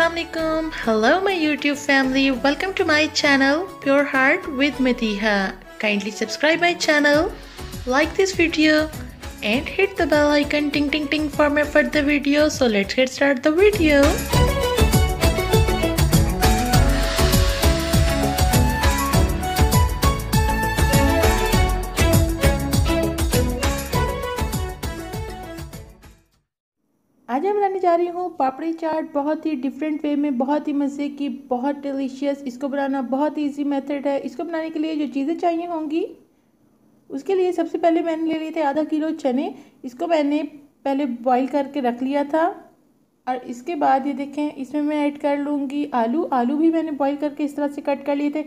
Assalamualaikum. Hello, my YouTube family. Welcome to my channel, Pure Heart with Matiha. Kindly subscribe my channel, like this video, and hit the bell icon ting ting ting for my further video. So let's get start the video. आज मैं बनाने जा रही हूँ पापड़ी चाट बहुत ही different way में बहुत ही मज़े की बहुत डिलीशियस इसको बनाना बहुत ही इजी मेथड है इसको बनाने के लिए जो चीज़ें चाहिए होंगी उसके लिए सबसे पहले मैंने ले लिए थे आधा किलो चने इसको मैंने पहले बॉईल करके रख लिया था और इसके बाद ये देखें इसमें मैं ऐड कर लूँगी आलू आलू भी मैंने बॉईल करके इस तरह से कट कर लिए थे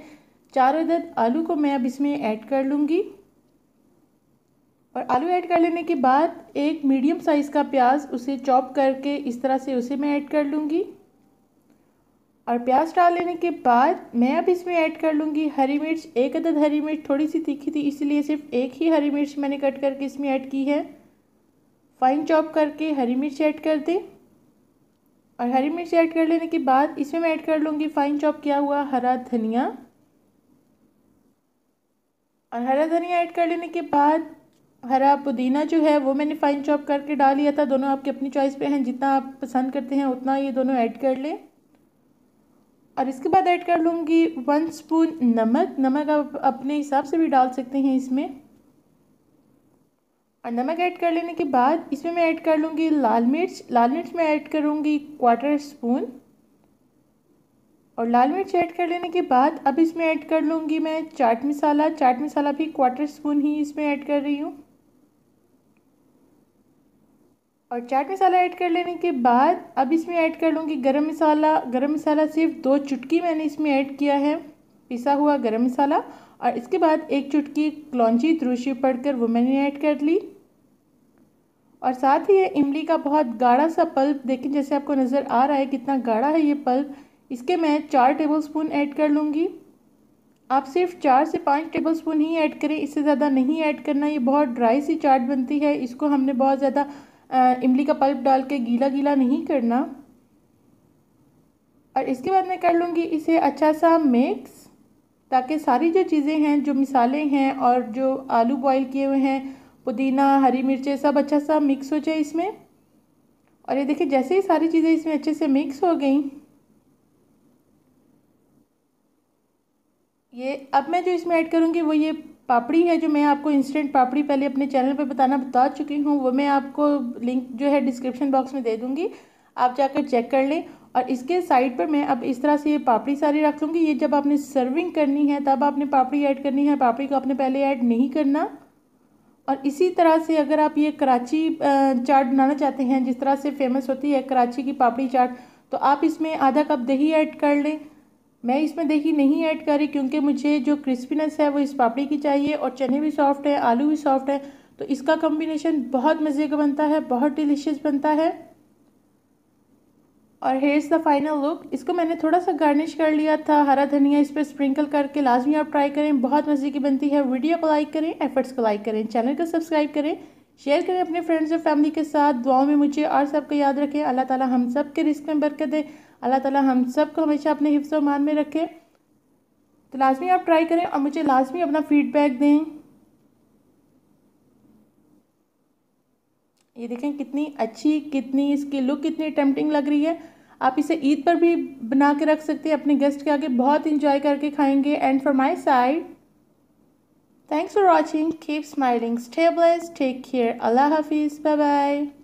चारों इधर आलू को मैं अब इसमें ऐड कर लूँगी और आलू ऐड कर लेने के बाद एक मीडियम साइज़ का प्याज उसे चॉप करके इस तरह से उसे मैं ऐड कर लूँगी और प्याज डाल लेने के बाद मैं अब इसमें ऐड कर लूँगी हरी मिर्च एक अदद हरी मिर्च थोड़ी सी तीखी थी इसलिए सिर्फ एक ही हरी मिर्च मैंने कट करके इसमें ऐड की है फाइन चॉप करके हरी मिर्च ऐड कर दें और हरी मिर्च ऐड कर लेने के बाद इसमें मैं ऐड कर लूँगी फाइन चॉप किया हुआ हरा धनिया और हरा धनिया ऐड कर लेने के बाद हरा पुदीना जो है वो मैंने फाइन चॉप करके डाल लिया था दोनों आपके अपनी चॉइस पे हैं जितना आप पसंद करते हैं उतना ये दोनों ऐड कर लें और इसके बाद ऐड कर लूँगी वन स्पून नमक नमक आप अपने हिसाब से भी डाल सकते हैं इसमें और नमक ऐड कर लेने के बाद इसमें मैं ऐड कर लूँगी लाल मिर्च लाल मिर्च में ऐड करूँगी क्वार्टर स्पून और लाल मिर्च ऐड कर लेने के बाद अब इसमें ऐड कर लूँगी मैं चाट मसाला चाट मसाला भी क्वार्टर स्पून ही इसमें ऐड कर रही हूँ और चाट मसाला ऐड कर लेने के बाद अब इसमें ऐड कर लूँगी गरम मसाला गरम मसाला सिर्फ दो चुटकी मैंने इसमें ऐड किया है पिसा हुआ गरम मसाला और इसके बाद एक चुटकी लौंची तुरशी पड़कर वो मैंने ऐड कर ली और साथ ही ये इमली का बहुत गाढ़ा सा पल्प देखें जैसे आपको नज़र आ रहा है कितना गाढ़ा है ये पल्प इसके मैं चार टेबल स्पून ऐड कर लूँगी आप सिर्फ चार से पाँच टेबल स्पून ही ऐड करें इससे ज़्यादा नहीं ऐड करना ये बहुत ड्राई सी चाट बनती है इसको हमने बहुत ज़्यादा इमली का पल्प डाल के गीला गीला नहीं करना और इसके बाद मैं कर लूँगी इसे अच्छा सा मिक्स ताकि सारी जो चीज़ें हैं जो मिसाले हैं और जो आलू बॉईल किए हुए हैं पुदीना हरी मिर्चें सब अच्छा सा मिक्स हो जाए इसमें और ये देखिए जैसे ही सारी चीज़ें इसमें अच्छे से मिक्स हो गई ये अब मैं जो इसमें ऐड करूँगी वो ये पापड़ी है जो मैं आपको इंस्टेंट पापड़ी पहले अपने चैनल पे बताना बता चुकी हूँ वो मैं आपको लिंक जो है डिस्क्रिप्शन बॉक्स में दे दूँगी आप जाकर चेक कर लें और इसके साइड पर मैं अब इस तरह से ये पापड़ी सारी रख लूँगी ये जब आपने सर्विंग करनी है तब आपने पापड़ी ऐड करनी है पापड़ी को आपने पहले ऐड नहीं करना और इसी तरह से अगर आप ये कराची चाट बनाना चाहते हैं जिस तरह से फेमस होती है कराची की पापड़ी चाट तो आप इसमें आधा कप दही ऐड कर लें मैं इसमें दही नहीं ऐड करी क्योंकि मुझे जो क्रिस्पीनेस है वो इस पापड़ी की चाहिए और चने भी सॉफ्ट है आलू भी सॉफ्ट है तो इसका कॉम्बिनेशन बहुत मज़े का बनता है बहुत डिलीशियस बनता है और here is the final look इसको मैंने थोड़ा सा गार्निश कर लिया था हरा धनिया इस पर स्प्रिंकल करके लाजमी आप ट्राई करें बहुत मज़े की बनती है वीडियो को लाइक करें एफर्ट्स को लाइक करें चैनल को सब्सक्राइब करें शेयर करें अपने फ्रेंड्स और फैमिली के साथ दुआओं में मुझे और सबको याद रखें अल्लाह ताला हम सब के रिस्क में बरकत दे अल्लाह ताला हम सब को हमेशा अपने हिफ्स मान में रखे तो लाजमी आप ट्राई करें और मुझे लाजमी अपना फीडबैक दें ये देखें कितनी अच्छी कितनी इसकी लुक कितनी टेम्पटिंग लग रही है आप इसे ईद पर भी बना के रख सकते हैं अपने गेस्ट के आगे बहुत इंजॉय करके खाएंगे and for my side thanks for watching keep smiling stay blessed take care अल्लाह हाफिज़ बाय बाय